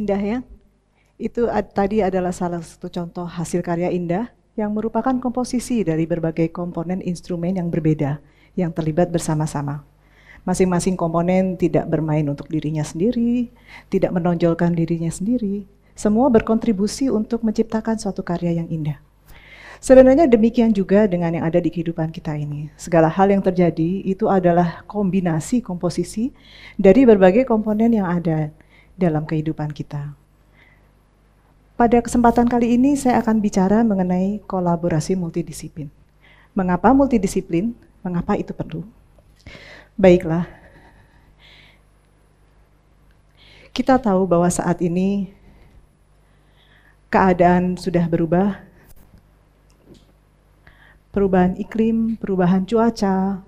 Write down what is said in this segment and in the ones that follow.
Indah ya. Itu ad, tadi adalah salah satu contoh hasil karya Indah yang merupakan komposisi dari berbagai komponen instrumen yang berbeda yang terlibat bersama-sama. Masing-masing komponen tidak bermain untuk dirinya sendiri, tidak menonjolkan dirinya sendiri. Semua berkontribusi untuk menciptakan suatu karya yang indah. Sebenarnya demikian juga dengan yang ada di kehidupan kita ini. Segala hal yang terjadi itu adalah kombinasi komposisi dari berbagai komponen yang ada dalam kehidupan kita. Pada kesempatan kali ini saya akan bicara mengenai kolaborasi multidisiplin. Mengapa multidisiplin? Mengapa itu perlu? Baiklah. Kita tahu bahwa saat ini keadaan sudah berubah. Perubahan iklim, perubahan cuaca,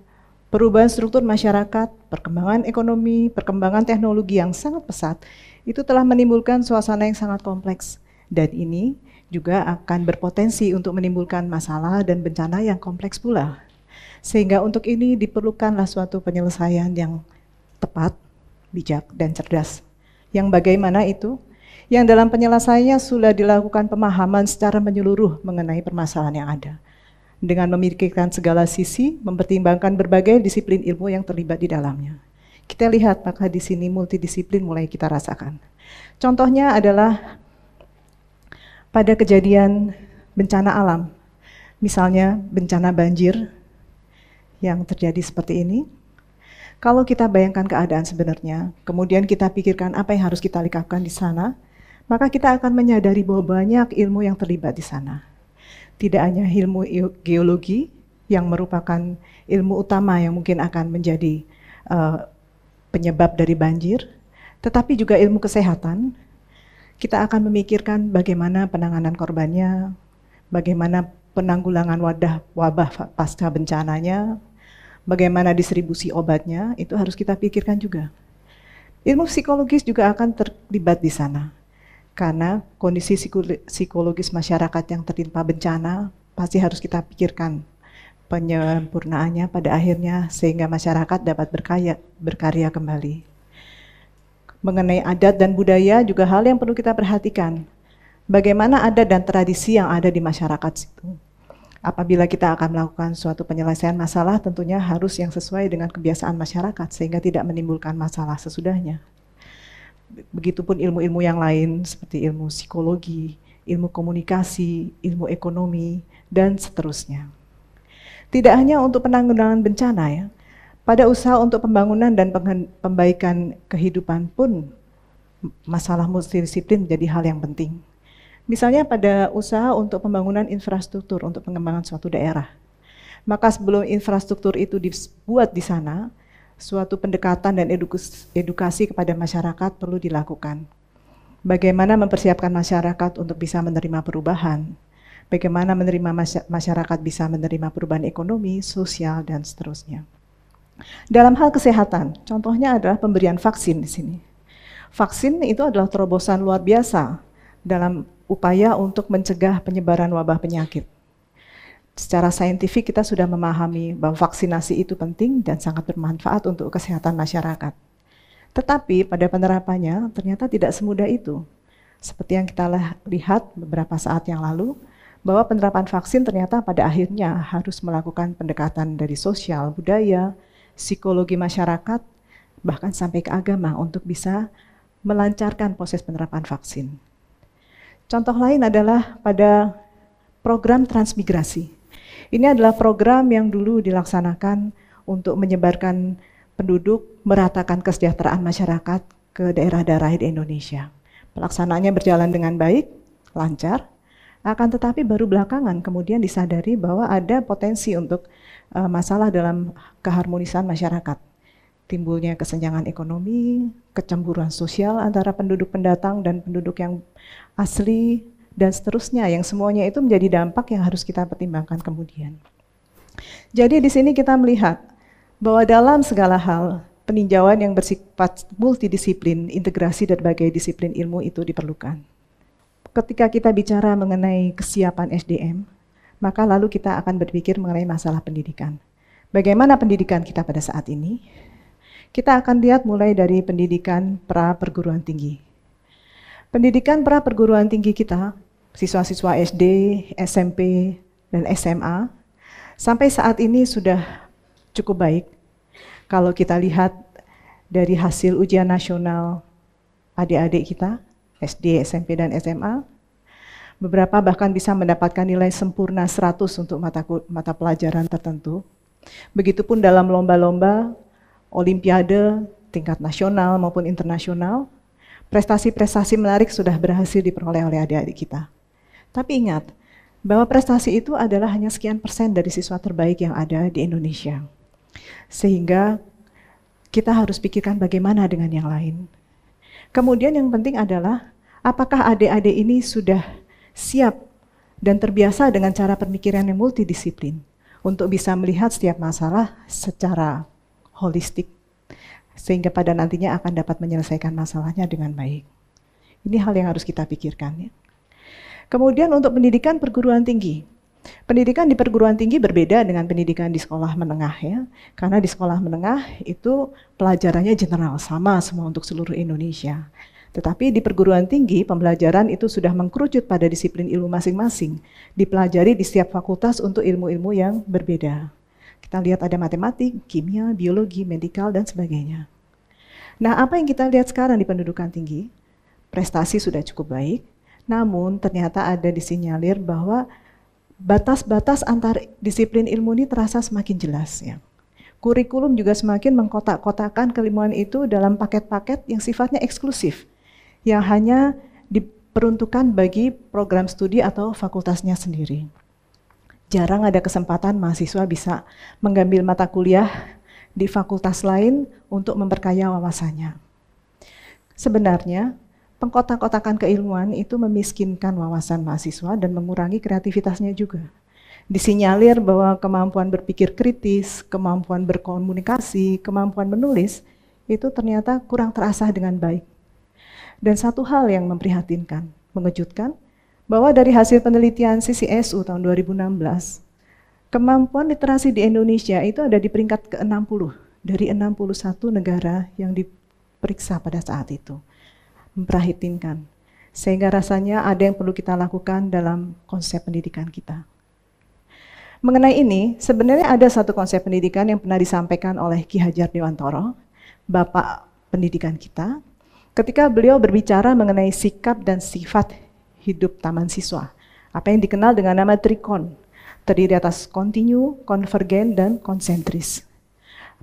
perubahan struktur masyarakat, perkembangan ekonomi, perkembangan teknologi yang sangat pesat, itu telah menimbulkan suasana yang sangat kompleks. Dan ini juga akan berpotensi untuk menimbulkan masalah dan bencana yang kompleks pula. Sehingga untuk ini diperlukanlah suatu penyelesaian yang tepat, bijak, dan cerdas. Yang bagaimana itu? Yang dalam penyelesaiannya sudah dilakukan pemahaman secara menyeluruh mengenai permasalahan yang ada dengan memikirkan segala sisi, mempertimbangkan berbagai disiplin ilmu yang terlibat di dalamnya. Kita lihat maka di sini multidisiplin mulai kita rasakan. Contohnya adalah pada kejadian bencana alam. Misalnya bencana banjir yang terjadi seperti ini. Kalau kita bayangkan keadaan sebenarnya, kemudian kita pikirkan apa yang harus kita lakukan di sana, maka kita akan menyadari bahwa banyak ilmu yang terlibat di sana tidak hanya ilmu geologi yang merupakan ilmu utama yang mungkin akan menjadi uh, penyebab dari banjir, tetapi juga ilmu kesehatan. Kita akan memikirkan bagaimana penanganan korbannya, bagaimana penanggulangan wadah wabah pasca bencananya, bagaimana distribusi obatnya, itu harus kita pikirkan juga. Ilmu psikologis juga akan terlibat di sana karena kondisi psikologis masyarakat yang tertimpa bencana pasti harus kita pikirkan penyempurnaannya pada akhirnya sehingga masyarakat dapat berkaya, berkarya kembali. Mengenai adat dan budaya juga hal yang perlu kita perhatikan. Bagaimana adat dan tradisi yang ada di masyarakat situ. Apabila kita akan melakukan suatu penyelesaian masalah tentunya harus yang sesuai dengan kebiasaan masyarakat sehingga tidak menimbulkan masalah sesudahnya. Begitupun ilmu-ilmu yang lain seperti ilmu psikologi, ilmu komunikasi, ilmu ekonomi, dan seterusnya. Tidak hanya untuk penanggulangan bencana ya, pada usaha untuk pembangunan dan pembaikan kehidupan pun masalah multidisiplin menjadi hal yang penting. Misalnya pada usaha untuk pembangunan infrastruktur untuk pengembangan suatu daerah. Maka sebelum infrastruktur itu dibuat di sana, suatu pendekatan dan edukasi, kepada masyarakat perlu dilakukan. Bagaimana mempersiapkan masyarakat untuk bisa menerima perubahan, bagaimana menerima masyarakat bisa menerima perubahan ekonomi, sosial, dan seterusnya. Dalam hal kesehatan, contohnya adalah pemberian vaksin di sini. Vaksin itu adalah terobosan luar biasa dalam upaya untuk mencegah penyebaran wabah penyakit secara saintifik kita sudah memahami bahwa vaksinasi itu penting dan sangat bermanfaat untuk kesehatan masyarakat. Tetapi pada penerapannya ternyata tidak semudah itu. Seperti yang kita lihat beberapa saat yang lalu, bahwa penerapan vaksin ternyata pada akhirnya harus melakukan pendekatan dari sosial, budaya, psikologi masyarakat, bahkan sampai ke agama untuk bisa melancarkan proses penerapan vaksin. Contoh lain adalah pada program transmigrasi. Ini adalah program yang dulu dilaksanakan untuk menyebarkan penduduk, meratakan kesejahteraan masyarakat ke daerah-daerah di Indonesia. Pelaksanaannya berjalan dengan baik, lancar, akan tetapi baru belakangan kemudian disadari bahwa ada potensi untuk uh, masalah dalam keharmonisan masyarakat. Timbulnya kesenjangan ekonomi, kecemburuan sosial antara penduduk pendatang dan penduduk yang asli, dan seterusnya yang semuanya itu menjadi dampak yang harus kita pertimbangkan kemudian. Jadi di sini kita melihat bahwa dalam segala hal peninjauan yang bersifat multidisiplin, integrasi dan berbagai disiplin ilmu itu diperlukan. Ketika kita bicara mengenai kesiapan SDM, maka lalu kita akan berpikir mengenai masalah pendidikan. Bagaimana pendidikan kita pada saat ini? Kita akan lihat mulai dari pendidikan pra perguruan tinggi, Pendidikan pra perguruan tinggi kita, siswa-siswa SD, SMP, dan SMA, sampai saat ini sudah cukup baik. Kalau kita lihat dari hasil ujian nasional adik-adik kita, SD, SMP, dan SMA, beberapa bahkan bisa mendapatkan nilai sempurna 100 untuk mata, mata pelajaran tertentu. Begitupun dalam lomba-lomba, olimpiade, tingkat nasional maupun internasional, prestasi-prestasi menarik sudah berhasil diperoleh oleh adik-adik kita. Tapi ingat, bahwa prestasi itu adalah hanya sekian persen dari siswa terbaik yang ada di Indonesia. Sehingga kita harus pikirkan bagaimana dengan yang lain. Kemudian yang penting adalah apakah adik-adik ini sudah siap dan terbiasa dengan cara pemikiran yang multidisiplin untuk bisa melihat setiap masalah secara holistik sehingga pada nantinya akan dapat menyelesaikan masalahnya dengan baik. Ini hal yang harus kita pikirkan. Ya. Kemudian untuk pendidikan perguruan tinggi, Pendidikan di perguruan tinggi berbeda dengan pendidikan di sekolah menengah ya. Karena di sekolah menengah itu pelajarannya general sama semua untuk seluruh Indonesia. Tetapi di perguruan tinggi pembelajaran itu sudah mengkerucut pada disiplin ilmu masing-masing, dipelajari di setiap fakultas untuk ilmu-ilmu yang berbeda. Kita lihat ada matematik, kimia, biologi, medikal, dan sebagainya. Nah, apa yang kita lihat sekarang di pendudukan tinggi? Prestasi sudah cukup baik, namun ternyata ada disinyalir bahwa batas-batas antar disiplin ilmu ini terasa semakin jelas ya. Kurikulum juga semakin mengkotak-kotakan kelimuan itu dalam paket-paket yang sifatnya eksklusif, yang hanya diperuntukkan bagi program studi atau fakultasnya sendiri jarang ada kesempatan mahasiswa bisa mengambil mata kuliah di fakultas lain untuk memperkaya wawasannya. Sebenarnya, pengkotak-kotakan keilmuan itu memiskinkan wawasan mahasiswa dan mengurangi kreativitasnya juga. Disinyalir bahwa kemampuan berpikir kritis, kemampuan berkomunikasi, kemampuan menulis itu ternyata kurang terasah dengan baik. Dan satu hal yang memprihatinkan, mengejutkan, bahwa dari hasil penelitian CCSU tahun 2016, kemampuan literasi di Indonesia itu ada di peringkat ke-60 dari 61 negara yang diperiksa pada saat itu. memperhatinkan Sehingga rasanya ada yang perlu kita lakukan dalam konsep pendidikan kita. Mengenai ini, sebenarnya ada satu konsep pendidikan yang pernah disampaikan oleh Ki Hajar Dewantoro, Bapak pendidikan kita, ketika beliau berbicara mengenai sikap dan sifat hidup taman siswa. Apa yang dikenal dengan nama trikon, terdiri atas kontinu, konvergen, dan konsentris.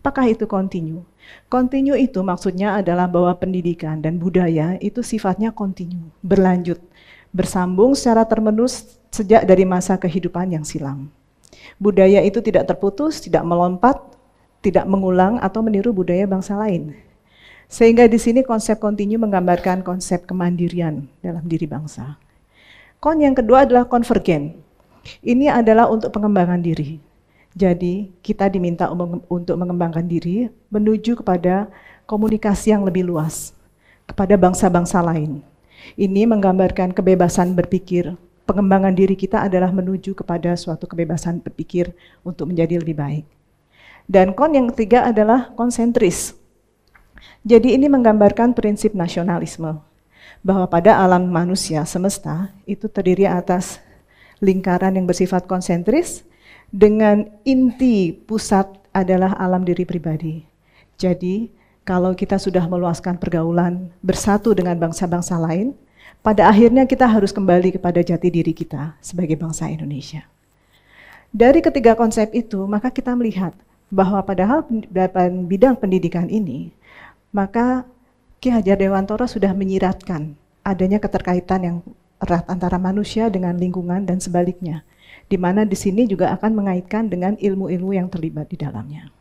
Apakah itu kontinu? Kontinu itu maksudnya adalah bahwa pendidikan dan budaya itu sifatnya kontinu, berlanjut, bersambung secara termenus sejak dari masa kehidupan yang silam. Budaya itu tidak terputus, tidak melompat, tidak mengulang atau meniru budaya bangsa lain. Sehingga di sini konsep kontinu menggambarkan konsep kemandirian dalam diri bangsa. Kon yang kedua adalah konvergen. Ini adalah untuk pengembangan diri. Jadi kita diminta untuk mengembangkan diri menuju kepada komunikasi yang lebih luas kepada bangsa-bangsa lain. Ini menggambarkan kebebasan berpikir. Pengembangan diri kita adalah menuju kepada suatu kebebasan berpikir untuk menjadi lebih baik. Dan kon yang ketiga adalah konsentris. Jadi ini menggambarkan prinsip nasionalisme bahwa pada alam manusia semesta itu terdiri atas lingkaran yang bersifat konsentris dengan inti pusat adalah alam diri pribadi. Jadi kalau kita sudah meluaskan pergaulan bersatu dengan bangsa-bangsa lain, pada akhirnya kita harus kembali kepada jati diri kita sebagai bangsa Indonesia. Dari ketiga konsep itu, maka kita melihat bahwa padahal bidang pendidikan ini, maka Ki Hajar Dewantoro sudah menyiratkan adanya keterkaitan yang erat antara manusia dengan lingkungan dan sebaliknya, di mana di sini juga akan mengaitkan dengan ilmu-ilmu yang terlibat di dalamnya.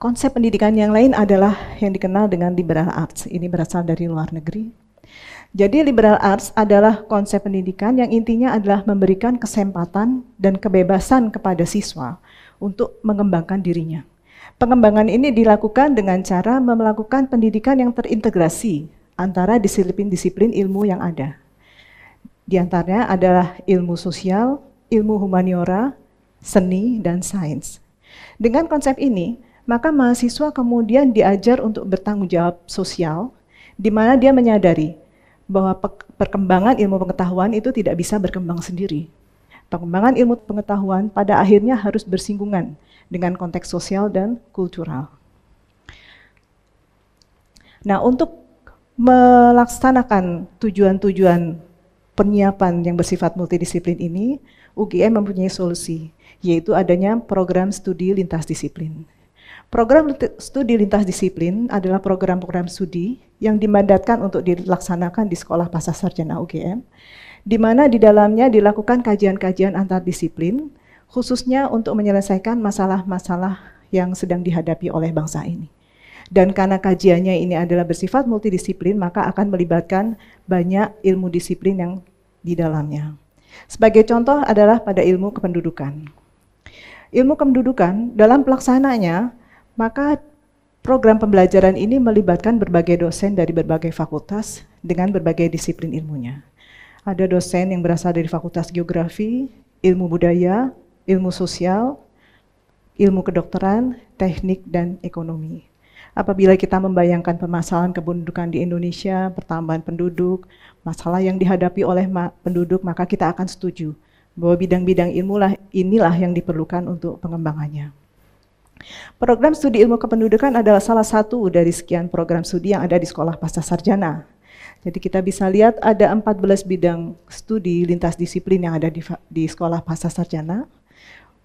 Konsep pendidikan yang lain adalah yang dikenal dengan liberal arts. Ini berasal dari luar negeri. Jadi liberal arts adalah konsep pendidikan yang intinya adalah memberikan kesempatan dan kebebasan kepada siswa untuk mengembangkan dirinya. Pengembangan ini dilakukan dengan cara melakukan pendidikan yang terintegrasi antara disiplin-disiplin ilmu yang ada. Di antaranya adalah ilmu sosial, ilmu humaniora, seni, dan sains. Dengan konsep ini, maka mahasiswa kemudian diajar untuk bertanggung jawab sosial, di mana dia menyadari bahwa perkembangan ilmu pengetahuan itu tidak bisa berkembang sendiri, Pengembangan ilmu pengetahuan pada akhirnya harus bersinggungan dengan konteks sosial dan kultural. Nah, untuk melaksanakan tujuan-tujuan penyiapan yang bersifat multidisiplin ini, UGM mempunyai solusi, yaitu adanya program studi lintas disiplin. Program studi lintas disiplin adalah program-program studi yang dimandatkan untuk dilaksanakan di Sekolah Pasca Sarjana UGM di mana di dalamnya dilakukan kajian-kajian antar disiplin, khususnya untuk menyelesaikan masalah-masalah yang sedang dihadapi oleh bangsa ini. Dan karena kajiannya ini adalah bersifat multidisiplin, maka akan melibatkan banyak ilmu disiplin yang di dalamnya. Sebagai contoh adalah pada ilmu kependudukan. Ilmu kependudukan dalam pelaksananya, maka program pembelajaran ini melibatkan berbagai dosen dari berbagai fakultas dengan berbagai disiplin ilmunya. Ada dosen yang berasal dari Fakultas Geografi, Ilmu Budaya, Ilmu Sosial, Ilmu Kedokteran, Teknik, dan Ekonomi. Apabila kita membayangkan permasalahan kependudukan di Indonesia, pertambahan penduduk, masalah yang dihadapi oleh penduduk, maka kita akan setuju bahwa bidang-bidang ilmu lah inilah yang diperlukan untuk pengembangannya. Program studi ilmu kependudukan adalah salah satu dari sekian program studi yang ada di Sekolah Pasca Sarjana jadi kita bisa lihat ada 14 bidang studi lintas disiplin yang ada di, di Sekolah Pasca Sarjana.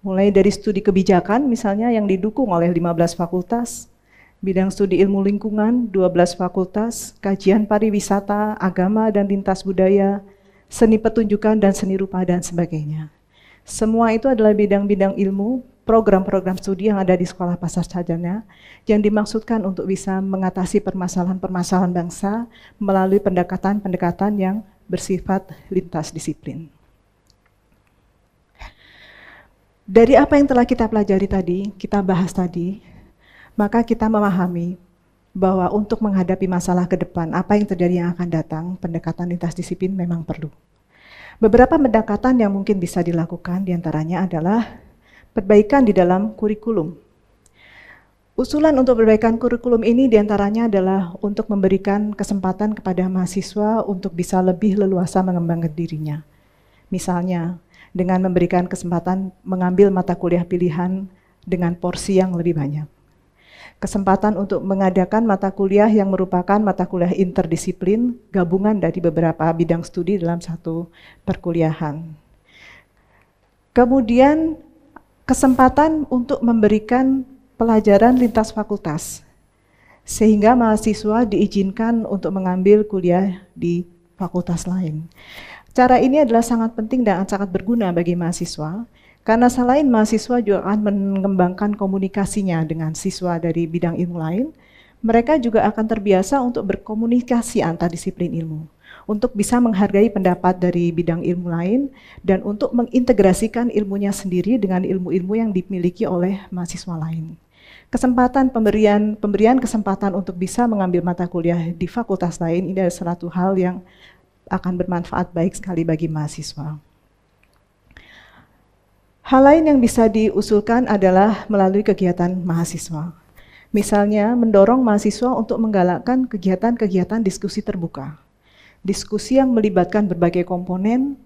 Mulai dari studi kebijakan misalnya yang didukung oleh 15 fakultas, bidang studi ilmu lingkungan 12 fakultas, kajian pariwisata, agama dan lintas budaya, seni petunjukan dan seni rupa dan sebagainya. Semua itu adalah bidang-bidang ilmu program-program studi yang ada di Sekolah Pasar Cadana yang dimaksudkan untuk bisa mengatasi permasalahan-permasalahan bangsa melalui pendekatan-pendekatan yang bersifat lintas disiplin. Dari apa yang telah kita pelajari tadi, kita bahas tadi, maka kita memahami bahwa untuk menghadapi masalah ke depan, apa yang terjadi yang akan datang, pendekatan lintas disiplin memang perlu. Beberapa pendekatan yang mungkin bisa dilakukan diantaranya adalah perbaikan di dalam kurikulum. Usulan untuk perbaikan kurikulum ini diantaranya adalah untuk memberikan kesempatan kepada mahasiswa untuk bisa lebih leluasa mengembangkan dirinya. Misalnya, dengan memberikan kesempatan mengambil mata kuliah pilihan dengan porsi yang lebih banyak. Kesempatan untuk mengadakan mata kuliah yang merupakan mata kuliah interdisiplin, gabungan dari beberapa bidang studi dalam satu perkuliahan. Kemudian kesempatan untuk memberikan pelajaran lintas fakultas sehingga mahasiswa diizinkan untuk mengambil kuliah di fakultas lain. Cara ini adalah sangat penting dan sangat berguna bagi mahasiswa karena selain mahasiswa juga akan mengembangkan komunikasinya dengan siswa dari bidang ilmu lain, mereka juga akan terbiasa untuk berkomunikasi antar disiplin ilmu untuk bisa menghargai pendapat dari bidang ilmu lain dan untuk mengintegrasikan ilmunya sendiri dengan ilmu-ilmu yang dimiliki oleh mahasiswa lain. Kesempatan pemberian pemberian kesempatan untuk bisa mengambil mata kuliah di fakultas lain ini adalah satu hal yang akan bermanfaat baik sekali bagi mahasiswa. Hal lain yang bisa diusulkan adalah melalui kegiatan mahasiswa. Misalnya, mendorong mahasiswa untuk menggalakkan kegiatan-kegiatan diskusi terbuka diskusi yang melibatkan berbagai komponen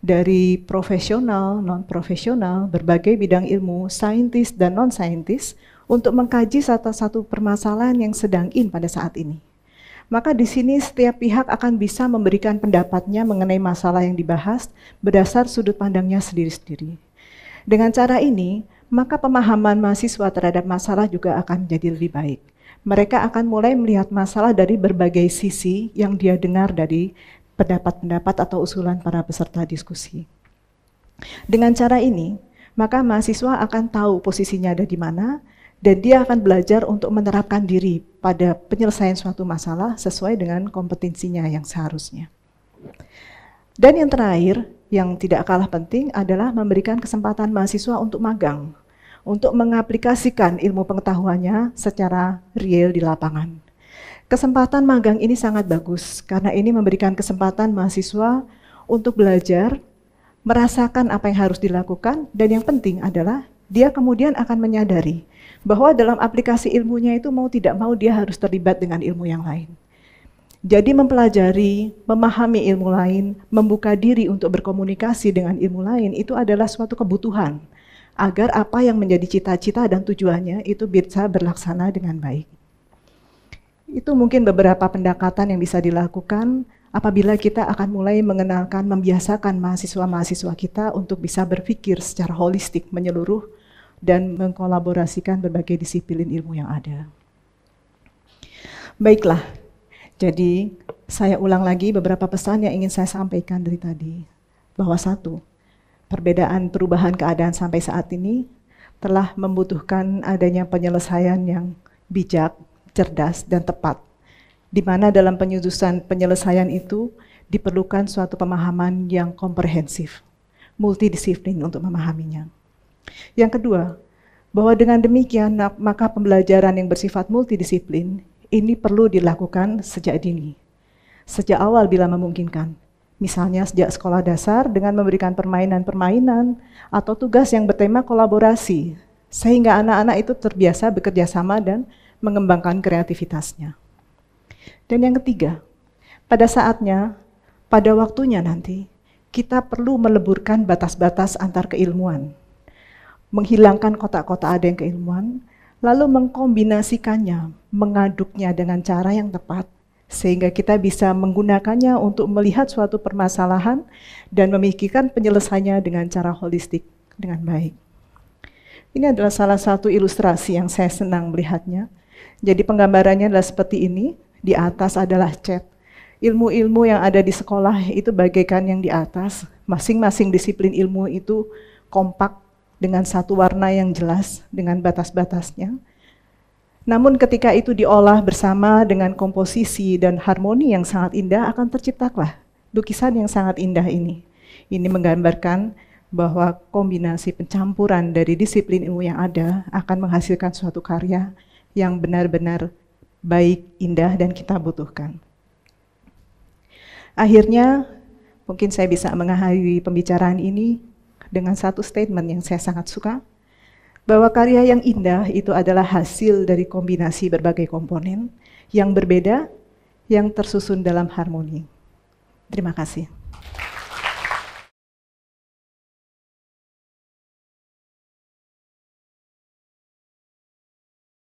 dari profesional, non-profesional, berbagai bidang ilmu, saintis dan non-saintis untuk mengkaji satu-satu permasalahan yang sedang in pada saat ini. Maka di sini setiap pihak akan bisa memberikan pendapatnya mengenai masalah yang dibahas berdasar sudut pandangnya sendiri-sendiri. Dengan cara ini, maka pemahaman mahasiswa terhadap masalah juga akan menjadi lebih baik mereka akan mulai melihat masalah dari berbagai sisi yang dia dengar dari pendapat-pendapat atau usulan para peserta diskusi. Dengan cara ini, maka mahasiswa akan tahu posisinya ada di mana, dan dia akan belajar untuk menerapkan diri pada penyelesaian suatu masalah sesuai dengan kompetensinya yang seharusnya. Dan yang terakhir, yang tidak kalah penting adalah memberikan kesempatan mahasiswa untuk magang untuk mengaplikasikan ilmu pengetahuannya secara real di lapangan. Kesempatan magang ini sangat bagus karena ini memberikan kesempatan mahasiswa untuk belajar, merasakan apa yang harus dilakukan, dan yang penting adalah dia kemudian akan menyadari bahwa dalam aplikasi ilmunya itu mau tidak mau dia harus terlibat dengan ilmu yang lain. Jadi mempelajari, memahami ilmu lain, membuka diri untuk berkomunikasi dengan ilmu lain itu adalah suatu kebutuhan agar apa yang menjadi cita-cita dan tujuannya itu bisa berlaksana dengan baik. Itu mungkin beberapa pendekatan yang bisa dilakukan apabila kita akan mulai mengenalkan, membiasakan mahasiswa-mahasiswa kita untuk bisa berpikir secara holistik, menyeluruh, dan mengkolaborasikan berbagai disiplin ilmu yang ada. Baiklah, jadi saya ulang lagi beberapa pesan yang ingin saya sampaikan dari tadi. Bahwa satu, perbedaan perubahan keadaan sampai saat ini telah membutuhkan adanya penyelesaian yang bijak, cerdas, dan tepat. Di mana dalam penyusunan penyelesaian itu diperlukan suatu pemahaman yang komprehensif, multidisiplin untuk memahaminya. Yang kedua, bahwa dengan demikian maka pembelajaran yang bersifat multidisiplin ini perlu dilakukan sejak dini, sejak awal bila memungkinkan, Misalnya sejak sekolah dasar dengan memberikan permainan-permainan atau tugas yang bertema kolaborasi sehingga anak-anak itu terbiasa bekerja sama dan mengembangkan kreativitasnya. Dan yang ketiga, pada saatnya, pada waktunya nanti, kita perlu meleburkan batas-batas antar keilmuan, menghilangkan kotak-kotak ada yang keilmuan, lalu mengkombinasikannya, mengaduknya dengan cara yang tepat, sehingga kita bisa menggunakannya untuk melihat suatu permasalahan dan memikirkan penyelesaiannya dengan cara holistik dengan baik. Ini adalah salah satu ilustrasi yang saya senang melihatnya. Jadi penggambarannya adalah seperti ini, di atas adalah cat. Ilmu-ilmu yang ada di sekolah itu bagaikan yang di atas. Masing-masing disiplin ilmu itu kompak dengan satu warna yang jelas, dengan batas-batasnya. Namun ketika itu diolah bersama dengan komposisi dan harmoni yang sangat indah akan terciptalah lukisan yang sangat indah ini. Ini menggambarkan bahwa kombinasi pencampuran dari disiplin ilmu yang ada akan menghasilkan suatu karya yang benar-benar baik, indah, dan kita butuhkan. Akhirnya, mungkin saya bisa mengakhiri pembicaraan ini dengan satu statement yang saya sangat suka, bahwa karya yang indah itu adalah hasil dari kombinasi berbagai komponen yang berbeda, yang tersusun dalam harmoni. Terima kasih.